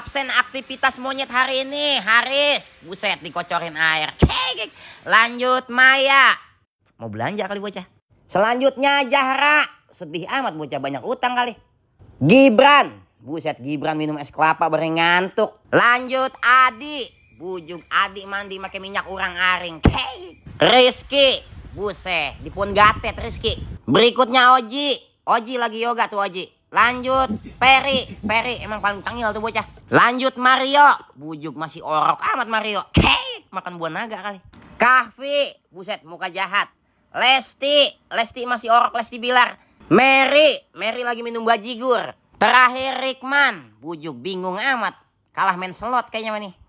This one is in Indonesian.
absen aktivitas monyet hari ini, Haris. Buset, dikocorin air. kek Lanjut Maya. Mau belanja kali bocah. Selanjutnya Zahra. Sedih amat bocah banyak utang kali. Gibran. Buset, Gibran minum es kelapa baru ngantuk. Lanjut Adi. Bujuk Adi mandi pakai minyak urang aring. Kekek. Rizky. Buset, dipun gatet Rizky. Berikutnya Oji. Oji lagi yoga tuh Oji. Lanjut, Peri, Peri emang paling tangil tuh bocah. Lanjut Mario, bujuk masih orok amat Mario. Kek, makan buah naga kali. Kahfi, buset muka jahat. Lesti, Lesti masih orok Lesti Bilar. Mary, Mary lagi minum bajigur. Terakhir Rickman, bujuk bingung amat. Kalah main slot kayaknya nih.